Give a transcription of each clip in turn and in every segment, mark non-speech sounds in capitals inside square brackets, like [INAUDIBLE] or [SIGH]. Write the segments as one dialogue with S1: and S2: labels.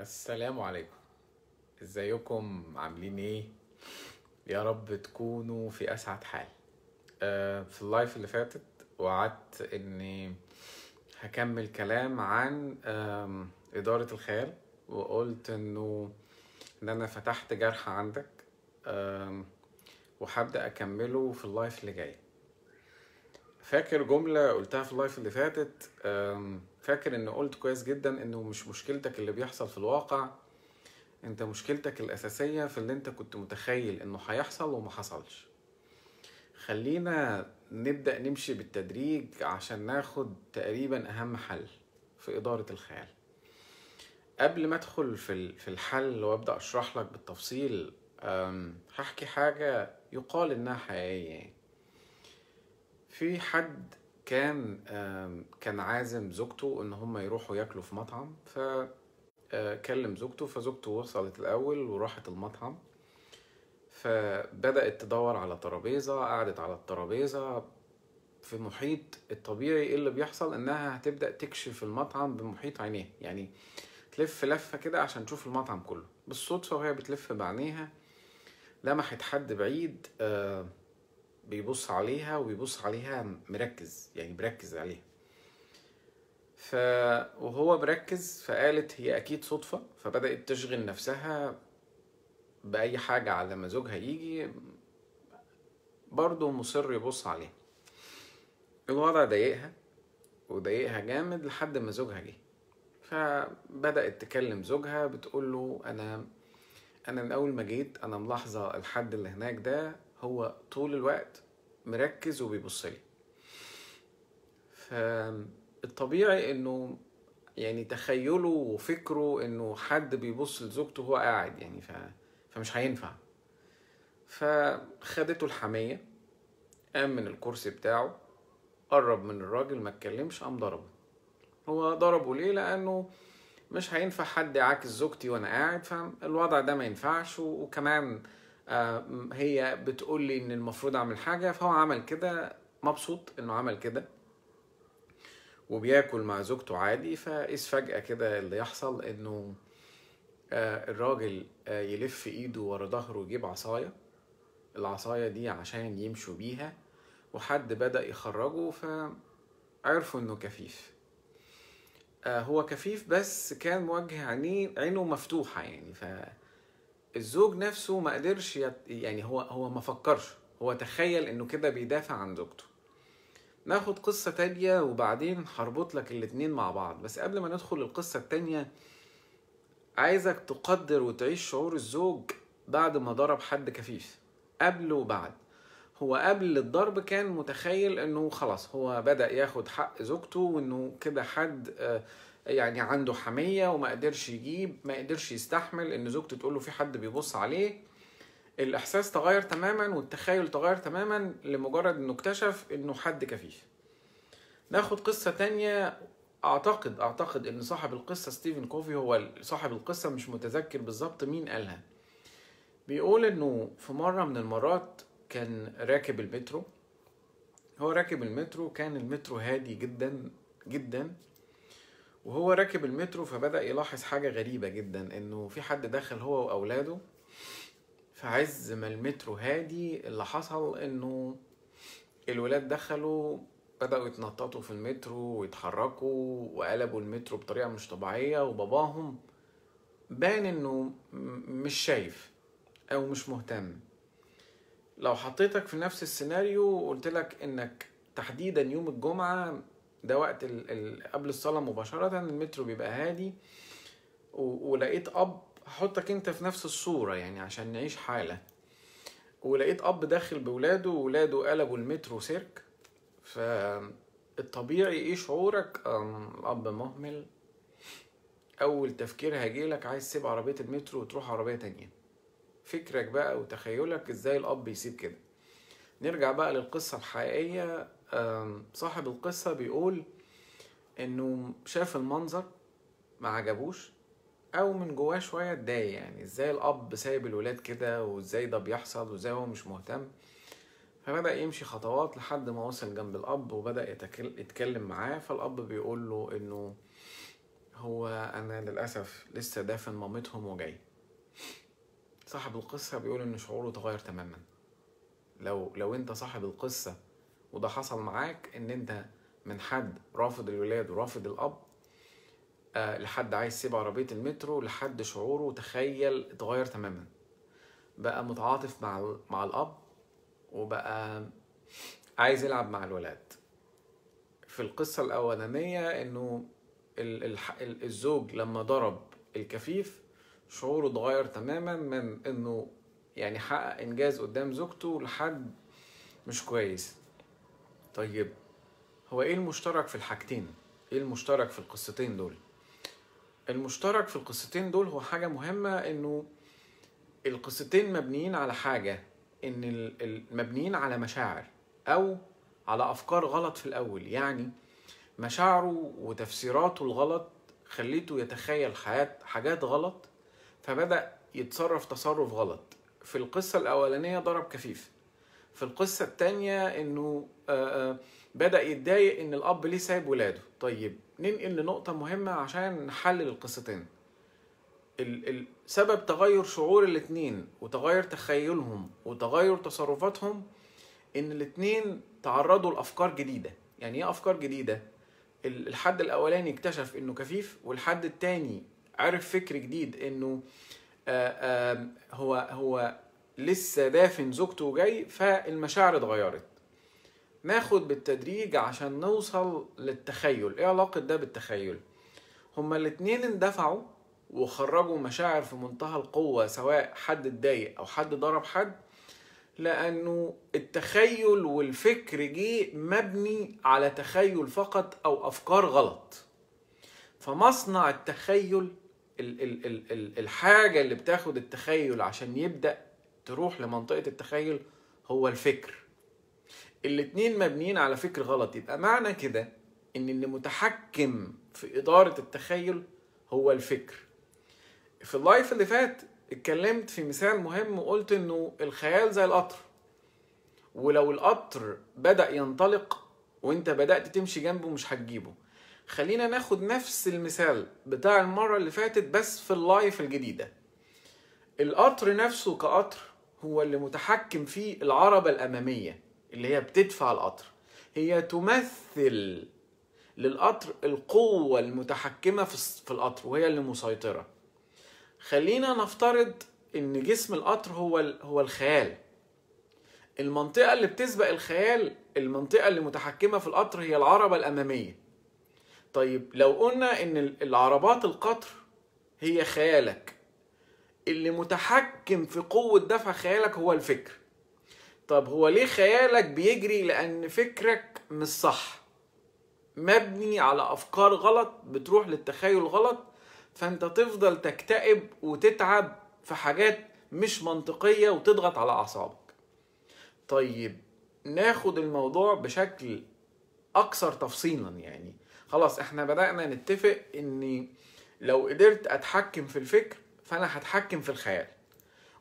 S1: السلام عليكم ازيكم عاملين ايه يا رب تكونوا في اسعد حال آه، في اللايف اللي فاتت وعدت اني هكمل كلام عن اداره الخيال وقلت انه ان انا فتحت جرح عندك آه وهبدا اكمله في اللايف اللي جاي فاكر جملة قلتها في اللايف اللي فاتت فاكر ان قلت كويس جدا انه مش مشكلتك اللي بيحصل في الواقع انت مشكلتك الاساسية في اللي انت كنت متخيل انه هيحصل وما حصلش خلينا نبدأ نمشي بالتدريج عشان ناخد تقريبا اهم حل في ادارة الخيال قبل ما ادخل في في الحل وابدا اشرح لك بالتفصيل هحكي حاجه يقال انها حقيقيه يعني. في حد كان كان عازم زوجته ان هم يروحوا ياكلوا في مطعم فكلم آه، زوجته فزوجته وصلت الاول وراحت المطعم فبدات تدور على ترابيزه قعدت على الترابيزه في محيط الطبيعي ايه اللي بيحصل انها هتبدا تكشف المطعم بمحيط عينيها يعني تلف لفه كده عشان تشوف المطعم كله بالصدفه وهي بتلف بعينيها لمحت حد بعيد آه بيبص عليها وبيبص عليها مركز يعني بركز عليها ف وهو بركز فقالت هي اكيد صدفه فبدات تشغل نفسها باي حاجه على ما زوجها يجي برضه مصر يبص عليها الوضع ضايقها وضايقها جامد لحد ما زوجها جه فبدات تكلم زوجها بتقول له انا انا من اول ما جيت انا ملاحظه الحد اللي هناك ده هو طول الوقت مركز وبيبص لي فالطبيعي انه يعني تخيله وفكره انه حد بيبص لزوجته وهو قاعد يعني ف... فمش هينفع فخدته الحمية قام من الكرسي بتاعه قرب من الراجل ما اتكلمش قام ضربه هو ضربه ليه لانه مش هينفع حد يعاكس زوجتي وانا قاعد فالوضع ده ما ينفعش وكمان آه، هي بتقول لي ان المفروض اعمل حاجه فهو عمل كده مبسوط انه عمل كده وبياكل مع زوجته عادي فاذ فجاه كده اللي يحصل انه آه، الراجل آه، يلف ايده ورا ظهره ويجيب عصايه العصايه دي عشان يمشوا بيها وحد بدا يخرجه فعرفوا انه كفيف هو كفيف بس كان موجه عينيه عينه مفتوحه يعني ف الزوج نفسه ما قدرش يت... يعني هو هو ما فكرش هو تخيل انه كده بيدافع عن زوجته ناخد قصة تانية وبعدين هربط لك الاتنين مع بعض بس قبل ما ندخل القصة التانية عايزك تقدر وتعيش شعور الزوج بعد ما ضرب حد كفيف قبل وبعد هو قبل الضرب كان متخيل انه خلاص هو بدأ ياخد حق زوجته وانه كده حد آه يعني عنده حميه وما قدرش يجيب ما قدرش يستحمل ان زوجته تقوله في حد بيبص عليه الاحساس تغير تماما والتخيل تغير تماما لمجرد انه اكتشف انه حد كفيف ناخد قصه تانية اعتقد اعتقد ان صاحب القصه ستيفن كوفي هو صاحب القصه مش متذكر بالظبط مين قالها بيقول انه في مره من المرات كان راكب المترو هو راكب المترو كان المترو هادي جدا جدا وهو راكب المترو فبدأ يلاحظ حاجة غريبة جدا إنه في حد دخل هو وأولاده فعز عز ما المترو هادي اللي حصل إنه الولاد دخلوا بدأوا يتنططوا في المترو ويتحركوا وقلبوا المترو بطريقة مش طبيعية وباباهم بان إنه مش شايف أو مش مهتم لو حطيتك في نفس السيناريو وقلت لك إنك تحديدا يوم الجمعة ده وقت ال الـ قبل الصلاه مباشره المترو بيبقى هادي ولقيت اب هحطك انت في نفس الصوره يعني عشان نعيش حاله ولقيت اب داخل بولاده وولاده قلبوا المترو سيرك فالطبيعي ايه شعورك الاب مهمل اول تفكير هيجيلك عايز تسيب عربيه المترو وتروح عربيه تانية فكرك بقى وتخيلك ازاي الاب يسيب كده نرجع بقى للقصة الحقيقية صاحب القصة بيقول انه شاف المنظر ما عجبوش او من جواه شوية اتضايق يعني ازاي الاب سايب الولاد كده وازاي ده بيحصل وازاي هو مش مهتم فبدأ يمشي خطوات لحد ما وصل جنب الاب وبدأ يتكلم معاه فالاب بيقول له انه هو انا للاسف لسه دافن مامتهم وجاي صاحب القصة بيقول ان شعوره اتغير تماما لو لو انت صاحب القصه وده حصل معاك ان انت من حد رافض الولاد ورافض الاب آه، لحد عايز يسيب عربيه المترو لحد شعوره تخيل اتغير تماما بقى متعاطف مع مع الاب وبقى عايز يلعب مع الولاد في القصه الاولانيه انه الزوج لما ضرب الكفيف شعوره اتغير تماما من انه يعني حقق انجاز قدام زوجته لحد مش كويس طيب هو ايه المشترك في الحاجتين ايه المشترك في القصتين دول المشترك في القصتين دول هو حاجه مهمه انه القصتين مبنيين على حاجه ان مبنيين على مشاعر او على افكار غلط في الاول يعني مشاعره وتفسيراته الغلط خليته يتخيل حياة حاجات غلط فبدأ يتصرف تصرف غلط في القصة الأولانية ضرب كفيف في القصة التانية انه آه، آه، بدأ يتضايق ان الاب ليه سايب ولاده طيب ننقل لنقطة مهمة عشان نحلل القصتين سبب تغير شعور الاتنين وتغير تخيلهم وتغير تصرفاتهم ان الاتنين تعرضوا لافكار جديدة يعني ايه افكار جديدة الحد الاولاني اكتشف انه كفيف والحد التاني عرف فكر جديد انه آه، هو هو لسه دافن زوجته وجاي فالمشاعر اتغيرت ناخد بالتدريج عشان نوصل للتخيل ايه علاقة ده بالتخيل هما الاتنين اندفعوا وخرجوا مشاعر في منتهى القوة سواء حد اتضايق او حد ضرب حد لانه التخيل والفكر جه مبني على تخيل فقط او افكار غلط فمصنع التخيل ال ال ال الحاجة اللي بتاخد التخيل عشان يبدأ تروح لمنطقه التخيل هو الفكر الاتنين مبنيين على فكر غلط يبقى معنى كده ان اللي متحكم في اداره التخيل هو الفكر في اللايف اللي فات اتكلمت في مثال مهم وقلت انه الخيال زي القطر ولو القطر بدا ينطلق وانت بدات تمشي جنبه مش هتجيبه خلينا ناخد نفس المثال بتاع المره اللي فاتت بس في اللايف الجديده القطر نفسه كقطر هو اللي متحكم في العربة الأمامية اللي هي بتدفع القطر هي تمثل للقطر القوة المتحكمة في القطر وهي اللي مسيطرة خلينا نفترض ان جسم القطر هو هو الخيال المنطقة اللي بتسبق الخيال المنطقة اللي متحكمة في القطر هي العربة الأمامية طيب لو قلنا ان العربات القطر هي خيالك اللي متحكم في قوة دفع خيالك هو الفكر طب هو ليه خيالك بيجري لأن فكرك مش صح مبني على أفكار غلط بتروح للتخيل غلط فأنت تفضل تكتئب وتتعب في حاجات مش منطقية وتضغط على أعصابك طيب ناخد الموضوع بشكل أكثر تفصيلا يعني خلاص احنا بدأنا نتفق إني لو قدرت أتحكم في الفكر فانا هتحكم في الخيال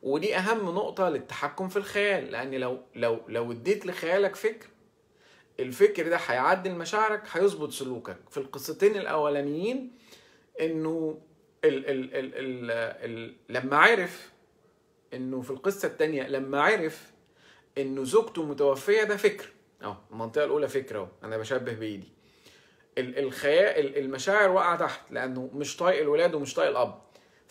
S1: ودي اهم نقطه للتحكم في الخيال لان لو لو لو اديت لخيالك فكر الفكر ده هيعدل مشاعرك هيظبط سلوكك في القصتين الاولانيين انه ال ال ال ال ال لما عرف انه في القصه الثانيه لما عرف انه زوجته متوفيه ده فكر اهو المنطقه الاولى فكر اهو انا بشبه بايدي الخيال المشاعر واقعه تحت لانه مش طايق الولاد ومش طايق الاب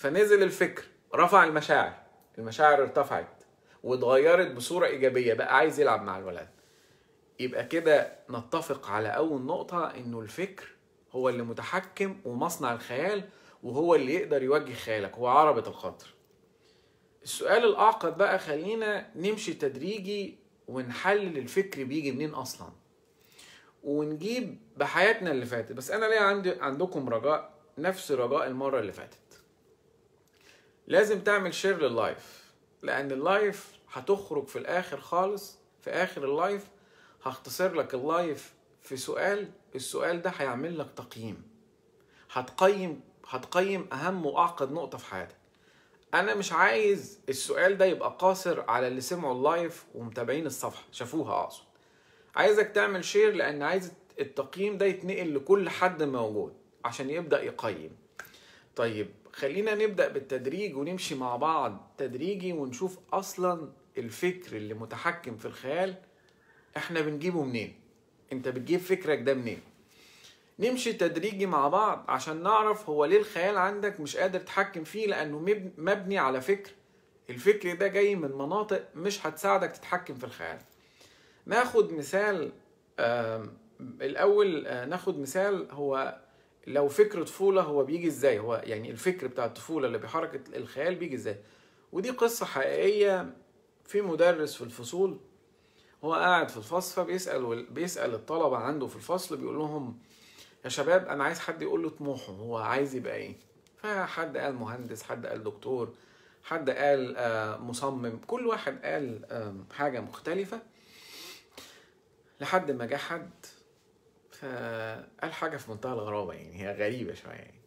S1: فنزل الفكر رفع المشاعر المشاعر ارتفعت واتغيرت بصورة إيجابية بقى عايز يلعب مع الولد يبقى كده نتفق على أول نقطة إنه الفكر هو اللي متحكم ومصنع الخيال وهو اللي يقدر يوجه خيالك هو عربة الخاطر السؤال الأعقد بقى خلينا نمشي تدريجي ونحلل الفكر بيجي منين أصلا ونجيب بحياتنا اللي فاتت بس أنا ليه عندي عندكم رجاء نفس رجاء المرة اللي فاتت لازم تعمل شير لللايف لان اللايف هتخرج في الاخر خالص في اخر اللايف هختصر لك اللايف في سؤال السؤال ده هيعمل لك تقييم هتقيم هتقيم اهم واعقد نقطه في حياتك انا مش عايز السؤال ده يبقى قاصر على اللي سمعوا اللايف ومتابعين الصفحه شافوها اقصد عايزك تعمل شير لان عايز التقييم ده يتنقل لكل حد موجود عشان يبدا يقيم طيب خلينا نبدأ بالتدريج ونمشي مع بعض تدريجي ونشوف أصلا الفكر اللي متحكم في الخيال احنا بنجيبه منين انت بتجيب فكرك ده منين نمشي تدريجي مع بعض عشان نعرف هو ليه الخيال عندك مش قادر تتحكم فيه لأنه مبني على فكر الفكر ده جاي من مناطق مش هتساعدك تتحكم في الخيال ناخد مثال الأول آه، ناخد مثال هو لو فكر طفوله هو بيجي ازاي هو يعني الفكر بتاع الطفوله اللي بيحرك الخيال بيجي ازاي ودي قصه حقيقيه في مدرس في الفصول هو قاعد في الفصل فبيسال بيسال الطلبه عنده في الفصل بيقول لهم يا شباب انا عايز حد يقول له طموحه هو عايز يبقى ايه فحد قال مهندس حد قال دكتور حد قال آه، مصمم كل واحد قال حاجه مختلفه لحد ما جه حد فقال آه، حاجة في منتهى الغرابة يعني هي غريبة شوية يعني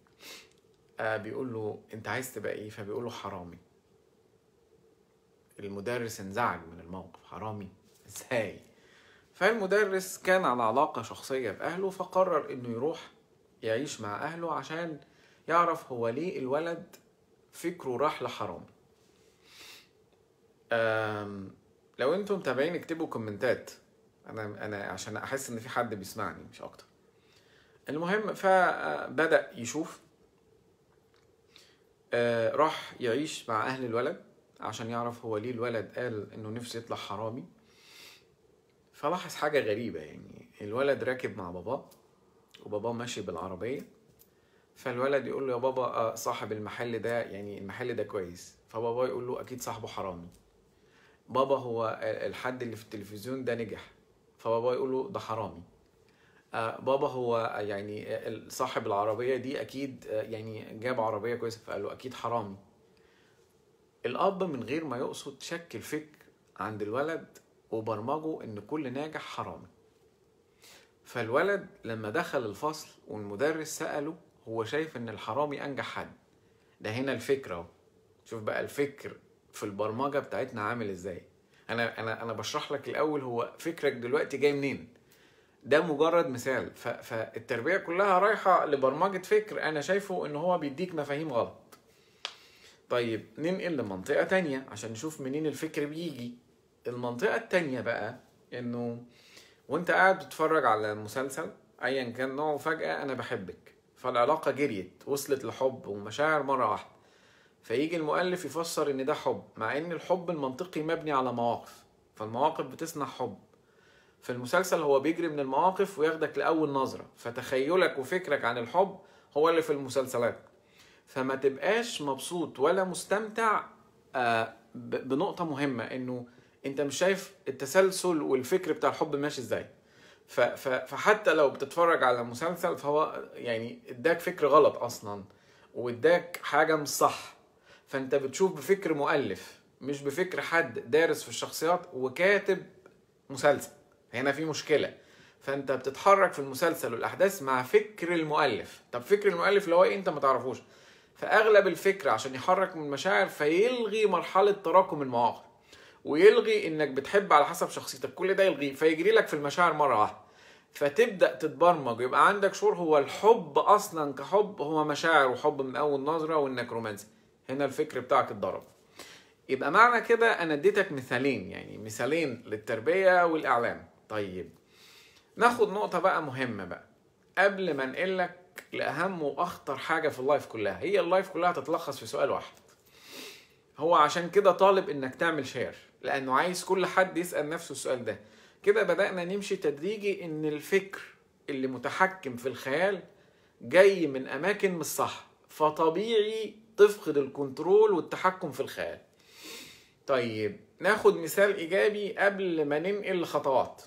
S1: آه بيقول له أنت عايز تبقى إيه؟ فبيقول له حرامي المدرس انزعج من الموقف حرامي إزاي؟ فالمدرس كان على علاقة شخصية بأهله فقرر إنه يروح يعيش مع أهله عشان يعرف هو ليه الولد فكره راح لحرامي لو انتم متابعين اكتبوا كومنتات انا انا عشان احس ان في حد بيسمعني مش اكتر المهم فبدا يشوف آه، راح يعيش مع اهل الولد عشان يعرف هو ليه الولد قال انه نفسه يطلع حرامي فلاحظ حاجه غريبه يعني الولد راكب مع باباه وباباه ماشي بالعربيه فالولد يقول له يا بابا آه، صاحب المحل ده يعني المحل ده كويس فبابا يقول له اكيد صاحبه حرامي بابا هو آه، الحد اللي في التلفزيون ده نجح فبابا يقول له ده حرامي آه، بابا هو يعني صاحب العربية دي أكيد آه، يعني جاب عربية كويسة فقال له أكيد حرامي الأب من غير ما يقصد شكل فكر عند الولد وبرمجه إن كل ناجح حرامي فالولد لما دخل الفصل والمدرس سأله هو شايف إن الحرامي أنجح حد ده هنا الفكرة شوف بقى الفكر في البرمجة بتاعتنا عامل إزاي انا انا انا بشرح لك الاول هو فكرك دلوقتي جاي منين ده مجرد مثال فالتربيه كلها رايحه لبرمجه فكر انا شايفه ان هو بيديك مفاهيم غلط طيب ننقل لمنطقه تانية عشان نشوف منين الفكر بيجي المنطقه التانية بقى انه وانت قاعد بتتفرج على مسلسل ايا كان نوعه فجاه انا بحبك فالعلاقه جريت وصلت لحب ومشاعر مره واحده فيجي المؤلف يفسر ان ده حب مع ان الحب المنطقي مبني على مواقف فالمواقف بتصنع حب في المسلسل هو بيجري من المواقف وياخدك لاول نظره فتخيلك وفكرك عن الحب هو اللي في المسلسلات فما تبقاش مبسوط ولا مستمتع آه، بنقطه مهمه انه انت مش شايف التسلسل والفكر بتاع الحب ماشي ازاي فحتى لو بتتفرج على مسلسل فهو يعني اداك فكر غلط اصلا واداك حاجه مش صح فانت بتشوف بفكر مؤلف مش بفكر حد دارس في الشخصيات وكاتب مسلسل هنا في مشكله فانت بتتحرك في المسلسل والاحداث مع فكر المؤلف طب فكر المؤلف اللي هو ايه انت ما تعرفوش فاغلب الفكر عشان يحرك من المشاعر فيلغي مرحله تراكم المواقف ويلغي انك بتحب على حسب شخصيتك كل ده يلغيه فيجري لك في المشاعر مره واحده فتبدا تتبرمج ويبقى عندك شعور هو الحب اصلا كحب هو مشاعر وحب من اول نظره وانك رومانسي هنا الفكر بتاعك اتضرب يبقى معنى كده انا اديتك مثالين يعني مثالين للتربيه والاعلام طيب ناخد نقطه بقى مهمه بقى قبل ما انقلك لاهم واخطر حاجه في اللايف كلها هي اللايف كلها هتتلخص في سؤال واحد هو عشان كده طالب انك تعمل شير لانه عايز كل حد يسال نفسه السؤال ده كده بدانا نمشي تدريجي ان الفكر اللي متحكم في الخيال جاي من اماكن مش صح فطبيعي تفقد الكنترول والتحكم في الخيال طيب ناخد مثال ايجابي قبل ما ننقل الخطوات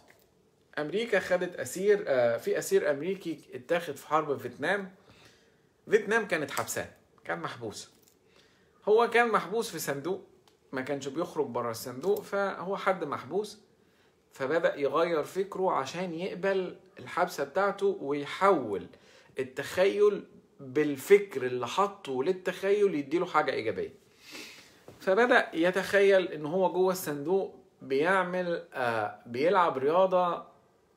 S1: امريكا خدت اسير آه، في اسير امريكي اتاخد في حرب فيتنام فيتنام كانت حبسان كان محبوس هو كان محبوس في صندوق ما كانش بيخرج بره الصندوق فهو حد محبوس فبدأ يغير فكره عشان يقبل الحبسة بتاعته ويحول التخيل بالفكر اللي حطه للتخيل يديله حاجة إيجابية فبدأ يتخيل إن هو جوه الصندوق بيعمل آه، بيلعب رياضة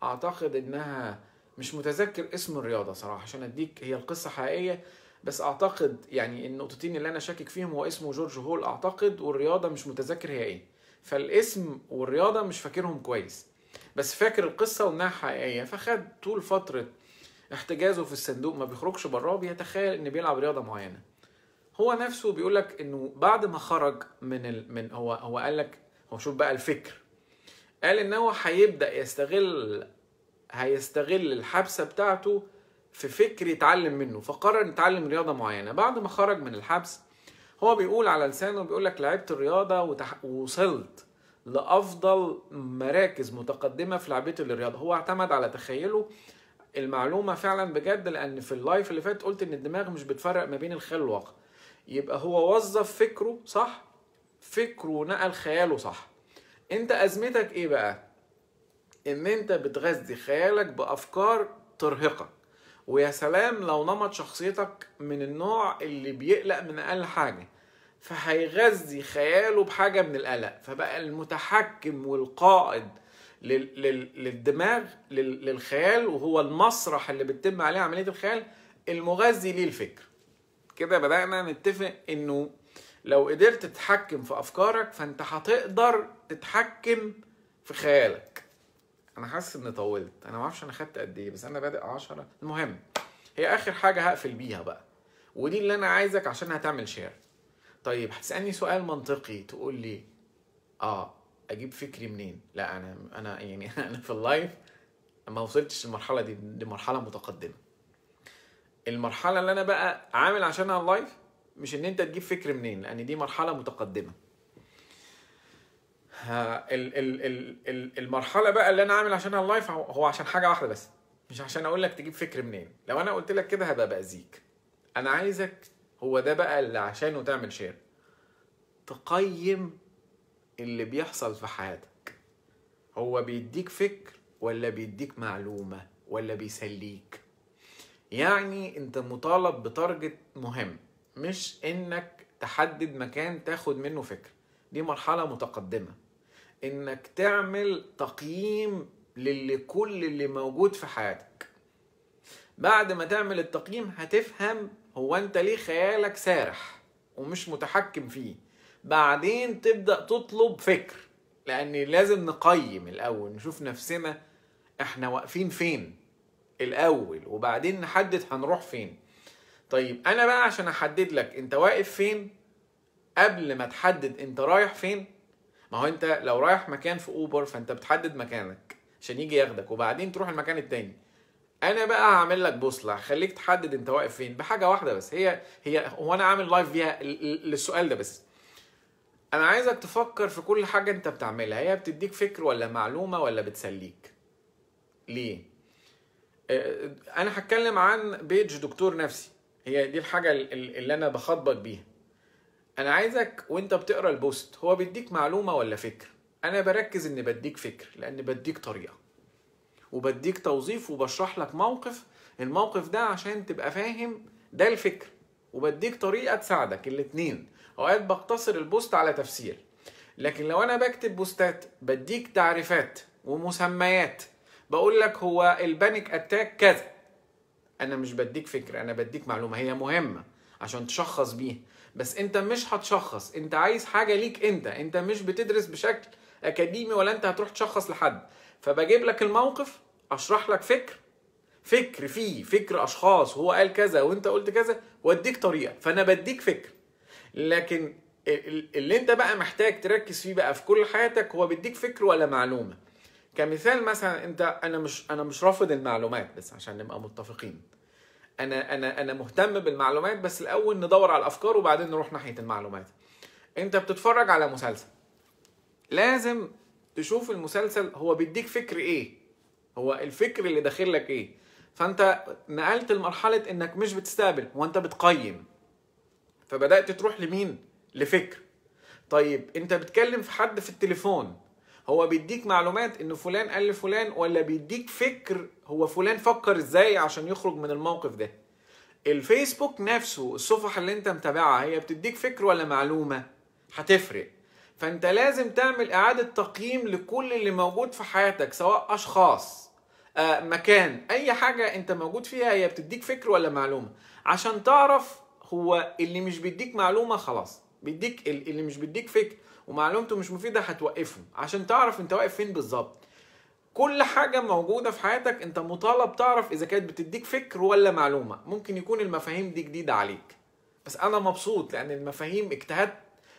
S1: أعتقد إنها مش متذكر اسم الرياضة صراحة عشان أديك هي القصة حقيقية بس أعتقد يعني النقطتين اللي أنا شاكك فيهم هو اسمه جورج هول أعتقد والرياضة مش متذكر هي إيه فالاسم والرياضة مش فاكرهم كويس بس فاكر القصة وإنها حقيقية فخد طول فترة احتجازه في الصندوق ما بيخرجش براه بيتخيل ان بيلعب رياضه معينه هو نفسه بيقول لك انه بعد ما خرج من ال... من هو هو قال لك هو شوف بقى الفكر قال ان هو هيبدا يستغل هيستغل الحبسه بتاعته في فكر يتعلم منه فقرر يتعلم رياضه معينه بعد ما خرج من الحبس هو بيقول على لسانه بيقول لك لعبت الرياضه وتح... ووصلت لافضل مراكز متقدمه في لعبته للرياضه هو اعتمد على تخيله المعلومه فعلا بجد لان في اللايف اللي فات قلت ان الدماغ مش بتفرق ما بين الخيال والواقع يبقى هو وظف فكره صح فكره نقل خياله صح انت ازمتك ايه بقى ان انت بتغذي خيالك بافكار ترهقك ويا سلام لو نمط شخصيتك من النوع اللي بيقلق من اقل حاجه فهيغذي خياله بحاجه من القلق فبقى المتحكم والقائد للدماغ للخيال وهو المسرح اللي بتتم عليه عمليه الخيال المغذي للفكر كده بدانا نتفق انه لو قدرت تتحكم في افكارك فانت هتقدر تتحكم في خيالك انا حاسس اني طولت انا ما اعرفش انا خدت قد ايه بس انا بادئ 10 المهم هي اخر حاجه هقفل بيها بقى ودي اللي انا عايزك عشان هتعمل شير طيب هتسالني سؤال منطقي تقول لي اه اجيب فكري منين لا انا انا يعني [LAUGHS] انا في اللايف ما وصلتش المرحله دي دي مرحله متقدمه المرحله اللي انا بقى عامل عشانها اللايف مش ان انت تجيب فكر منين لان دي مرحله متقدمه ال ال ال ال المرحله بقى اللي انا عامل عشانها اللايف هو عشان حاجه واحده بس مش عشان اقول لك تجيب فكر منين لو انا قلت لك كده هبقى باذيك انا عايزك هو ده بقى اللي عشانه تعمل شير تقيم اللي بيحصل في حياتك هو بيديك فكر ولا بيديك معلومة ولا بيسليك يعني انت مطالب بتارجت مهم مش انك تحدد مكان تاخد منه فكر دي مرحلة متقدمة انك تعمل تقييم للي كل اللي موجود في حياتك بعد ما تعمل التقييم هتفهم هو انت ليه خيالك سارح ومش متحكم فيه بعدين تبدا تطلب فكر لان لازم نقيم الاول نشوف نفسنا احنا واقفين فين الاول وبعدين نحدد هنروح فين طيب انا بقى عشان احدد لك انت واقف فين قبل ما تحدد انت رايح فين ما هو انت لو رايح مكان في اوبر فانت بتحدد مكانك عشان يجي ياخدك وبعدين تروح المكان التاني انا بقى هعمل لك بوصله هخليك تحدد انت واقف فين بحاجه واحده بس هي هي هو انا عامل لايف فيها للسؤال ده بس انا عايزك تفكر في كل حاجه انت بتعملها هي بتديك فكر ولا معلومه ولا بتسليك ليه آه، انا هتكلم عن بيج دكتور نفسي هي دي الحاجه اللي انا بخاطبك بيها انا عايزك وانت بتقرا البوست هو بيديك معلومه ولا فكر انا بركز ان بديك فكر لان بديك طريقه وبديك توظيف وبشرح لك موقف الموقف ده عشان تبقى فاهم ده الفكر وبديك طريقه تساعدك الاتنين اوقات بقتصر البوست على تفسير لكن لو انا بكتب بوستات بديك تعريفات ومسميات بقول لك هو البانيك اتاك كذا انا مش بديك فكره انا بديك معلومه هي مهمه عشان تشخص بيها بس انت مش هتشخص انت عايز حاجه ليك انت انت مش بتدرس بشكل اكاديمي ولا انت هتروح تشخص لحد فبجيب لك الموقف اشرح لك فكر فكر فيه فكر اشخاص هو قال كذا وانت قلت كذا واديك طريقه فانا بديك فكر لكن اللي انت بقى محتاج تركز فيه بقى في كل حياتك هو بيديك فكر ولا معلومه كمثال مثلا انت انا مش انا مش رافض المعلومات بس عشان نبقى متفقين انا انا انا مهتم بالمعلومات بس الاول ندور على الافكار وبعدين نروح ناحيه المعلومات انت بتتفرج على مسلسل لازم تشوف المسلسل هو بيديك فكر ايه هو الفكر اللي داخل لك ايه فانت نقلت لمرحله انك مش بتستقبل وانت بتقيم فبدات تروح لمين لفكر طيب انت بتكلم في حد في التليفون هو بيديك معلومات ان فلان قال لفلان ولا بيديك فكر هو فلان فكر ازاي عشان يخرج من الموقف ده الفيسبوك نفسه الصفح اللي انت متابعها هي بتديك فكر ولا معلومه هتفرق فانت لازم تعمل اعاده تقييم لكل اللي موجود في حياتك سواء اشخاص آه، مكان اي حاجه انت موجود فيها هي بتديك فكر ولا معلومه عشان تعرف هو اللي مش بيديك معلومه خلاص بيديك اللي مش بيديك فكر ومعلومته مش مفيده هتوقفه عشان تعرف انت واقف فين بالظبط كل حاجة موجودة في حياتك انت مطالب تعرف اذا كانت بتديك فكر ولا معلومة ممكن يكون المفاهيم دي جديدة عليك بس انا مبسوط لان المفاهيم اجتهدت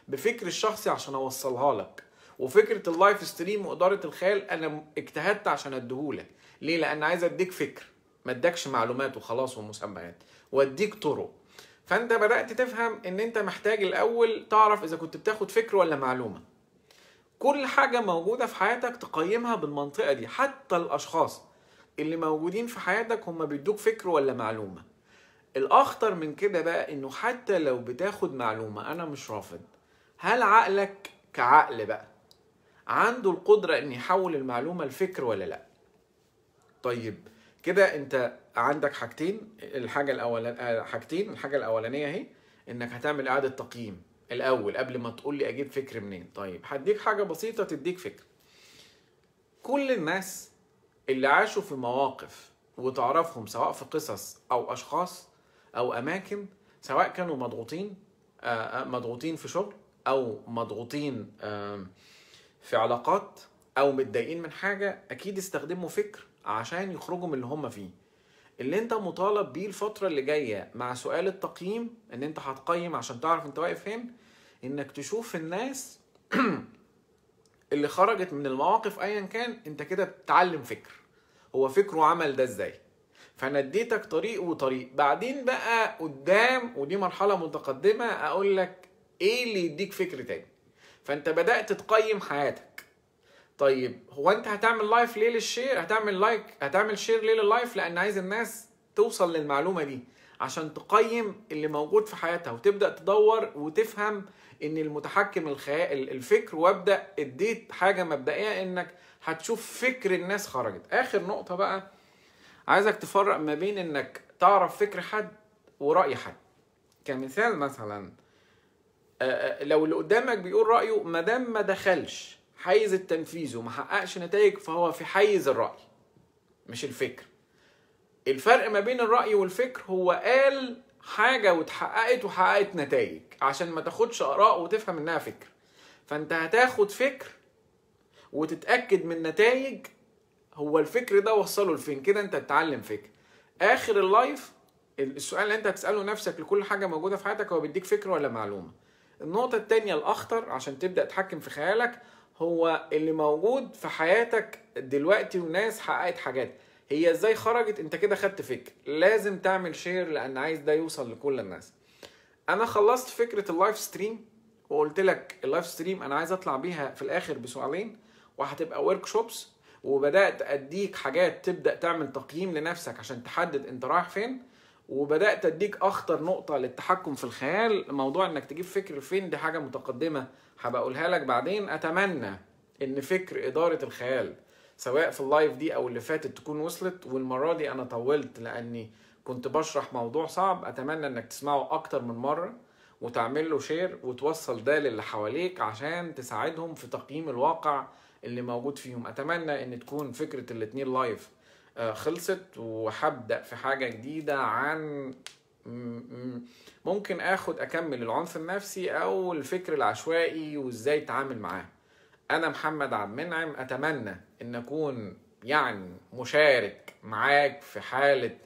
S1: بفكر الشخصي عشان اوصلها لك وفكرة اللايف ستريم وادارة الخيال انا اجتهدت عشان اديهولك ليه لان عايز اديك فكر ما ادكش معلومات وخلاص ومسميات واديك طرق فانت بدات تفهم ان انت محتاج الاول تعرف اذا كنت بتاخد فكر ولا معلومه كل حاجه موجوده في حياتك تقيمها بالمنطقه دي حتى الاشخاص اللي موجودين في حياتك هم بيدوك فكر ولا معلومه الاخطر من كده بقى انه حتى لو بتاخد معلومه انا مش رافض هل عقلك كعقل بقى عنده القدره ان يحول المعلومه لفكر ولا لا طيب كده انت عندك حاجتين الحاجه الأول آه، حاجتين الحاجه الاولانيه اهي انك هتعمل اعاده تقييم الاول قبل ما تقول لي اجيب فكر منين طيب هديك حاجه بسيطه تديك فكر كل الناس اللي عاشوا في مواقف وتعرفهم سواء في قصص او اشخاص او اماكن سواء كانوا مضغوطين آه، آه، مضغوطين في شغل او مضغوطين في علاقات او متضايقين من حاجه اكيد استخدموا فكر عشان يخرجوا من اللي هم فيه اللي انت مطالب بيه الفترة اللي جاية مع سؤال التقييم ان انت هتقيم عشان تعرف انت واقف فين انك تشوف الناس [CLEARS THROAT] اللي خرجت من المواقف ايا كان انت كده بتتعلم فكر هو فكره عمل ده ازاي فانا اديتك طريق وطريق بعدين بقى قدام ودي مرحله متقدمه اقول لك ايه اللي يديك فكر تاني فانت بدات تقيم حياتك طيب هو انت هتعمل لايف ليه للشير هتعمل لايك هتعمل شير ليه لللايف لان عايز الناس توصل للمعلومه دي عشان تقيم اللي موجود في حياتها وتبدا تدور وتفهم ان المتحكم الخيال الفكر وابدا اديت حاجه مبدئيه انك هتشوف فكر الناس خرجت اخر نقطه بقى عايزك تفرق ما بين انك تعرف فكر حد وراي حد كمثال مثلا لو اللي قدامك بيقول رايه ما دام ما دخلش حيز التنفيذ وما حققش نتائج فهو في حيز الرأي مش الفكر الفرق ما بين الرأي والفكر هو قال حاجة واتحققت وحققت نتائج عشان ما تاخدش آراء وتفهم إنها فكر فأنت هتاخد فكر وتتأكد من نتائج هو الفكر ده وصله لفين كده أنت بتتعلم فكر آخر اللايف السؤال اللي أنت هتسأله نفسك لكل حاجة موجودة في حياتك هو بيديك فكر ولا معلومة النقطة التانية الأخطر عشان تبدأ تحكم في خيالك هو اللي موجود في حياتك دلوقتي وناس حققت حاجات هي ازاي خرجت انت كده خدت فكر لازم تعمل شير لان عايز ده يوصل لكل الناس انا خلصت فكره اللايف ستريم وقلت لك اللايف ستريم انا عايز اطلع بيها في الاخر بسؤالين وهتبقى ورك شوبس وبدات اديك حاجات تبدا تعمل تقييم لنفسك عشان تحدد انت رايح فين وبدات اديك اخطر نقطه للتحكم في الخيال موضوع انك تجيب فكر فين دي حاجه متقدمه هبقى اقولها لك بعدين اتمنى ان فكر اداره الخيال سواء في اللايف دي او اللي فاتت تكون وصلت والمره دي انا طولت لاني كنت بشرح موضوع صعب اتمنى انك تسمعه اكتر من مره وتعمل له شير وتوصل ده للي حواليك عشان تساعدهم في تقييم الواقع اللي موجود فيهم اتمنى ان تكون فكره الاتنين لايف آه، خلصت وهبدا في حاجه جديده عن ممكن اخد اكمل العنف النفسي او الفكر العشوائي وازاي اتعامل معاه انا محمد عبد المنعم اتمنى ان اكون يعني مشارك معاك في حاله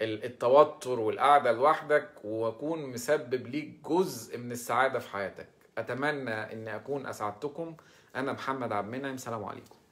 S1: التوتر والقعده لوحدك واكون مسبب ليك جزء من السعاده في حياتك اتمنى ان اكون اسعدتكم انا محمد عبد المنعم سلام عليكم